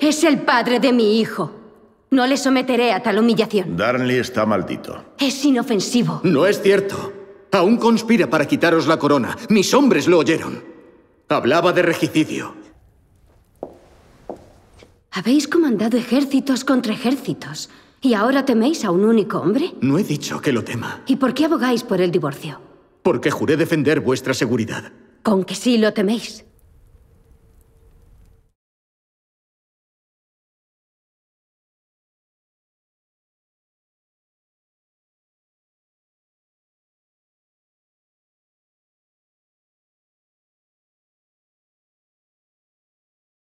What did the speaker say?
Es el padre de mi hijo. No le someteré a tal humillación. Darnley está maldito. Es inofensivo. No es cierto. Aún conspira para quitaros la corona. Mis hombres lo oyeron. Hablaba de regicidio. Habéis comandado ejércitos contra ejércitos. ¿Y ahora teméis a un único hombre? No he dicho que lo tema. ¿Y por qué abogáis por el divorcio? Porque juré defender vuestra seguridad. Con que sí lo teméis.